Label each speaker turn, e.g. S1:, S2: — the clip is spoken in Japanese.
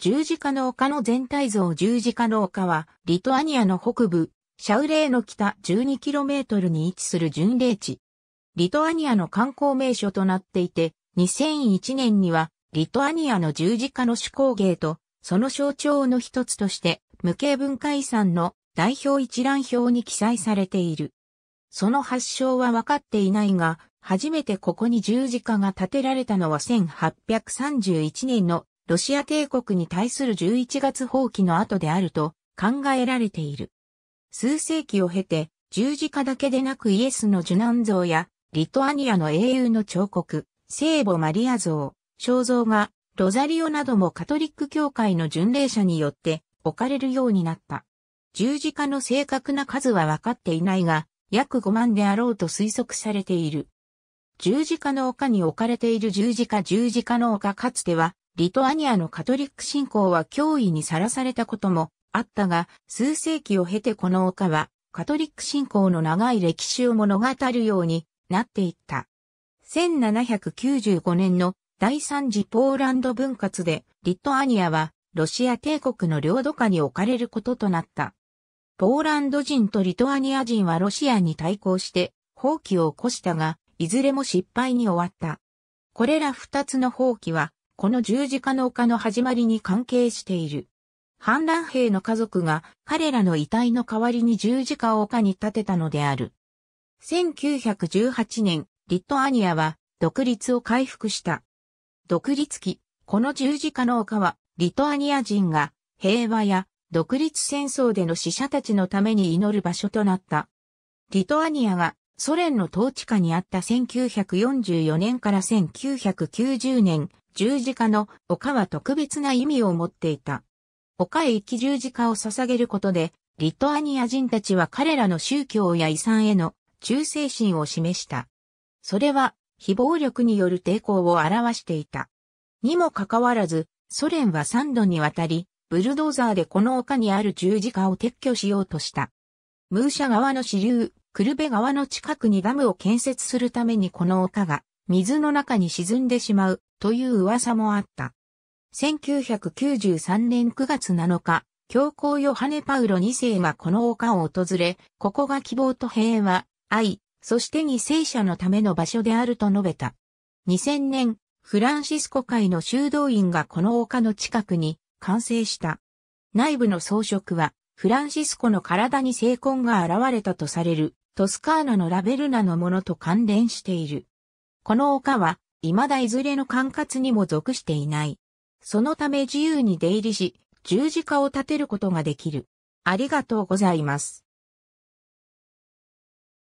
S1: 十字架の丘の全体像十字架の丘は、リトアニアの北部、シャウレーの北 12km に位置する巡礼地。リトアニアの観光名所となっていて、2001年には、リトアニアの十字架の手工芸と、その象徴の一つとして、無形文化遺産の代表一覧表に記載されている。その発祥は分かっていないが、初めてここに十字架が建てられたのは1831年のロシア帝国に対する11月放棄の後であると考えられている。数世紀を経て、十字架だけでなくイエスの受難像や、リトアニアの英雄の彫刻、聖母マリア像、肖像が、ロザリオなどもカトリック教会の巡礼者によって置かれるようになった。十字架の正確な数は分かっていないが、約5万であろうと推測されている。十字架の丘に置かれている十字架十字架の丘かつては、リトアニアのカトリック信仰は脅威にさらされたこともあったが、数世紀を経てこの丘は、カトリック信仰の長い歴史を物語るようになっていった。1795年の第三次ポーランド分割で、リトアニアはロシア帝国の領土下に置かれることとなった。ポーランド人とリトアニア人はロシアに対抗して放棄を起こしたが、いずれも失敗に終わった。これら二つの放棄はこの十字架の丘の始まりに関係している。反乱兵の家族が彼らの遺体の代わりに十字架を丘に建てたのである。1918年、リットアニアは独立を回復した。独立期、この十字架の丘は、リトアニア人が平和や独立戦争での死者たちのために祈る場所となった。リトアニアがソ連の統治下にあった1944年から1990年、十字架の丘は特別な意味を持っていた。丘へ行き十字架を捧げることで、リトアニア人たちは彼らの宗教や遺産への忠誠心を示した。それは非暴力による抵抗を表していた。にもかかわらず、ソ連は3度にわたり、ブルドーザーでこの丘にある十字架を撤去しようとした。ムーシャ川の支流、クルベ川の近くにダムを建設するためにこの丘が水の中に沈んでしまうという噂もあった。1993年9月7日、教皇ヨハネ・パウロ2世がこの丘を訪れ、ここが希望と平和、愛、そして犠牲者のための場所であると述べた。2000年、フランシスコ会の修道院がこの丘の近くに完成した。内部の装飾は、フランシスコの体に聖痕が現れたとされる、トスカーナのラベルナのものと関連している。この丘は、未だいずれの管轄にも属していない。そのため自由に出入りし、十字架を立てることができる。ありがとうございます。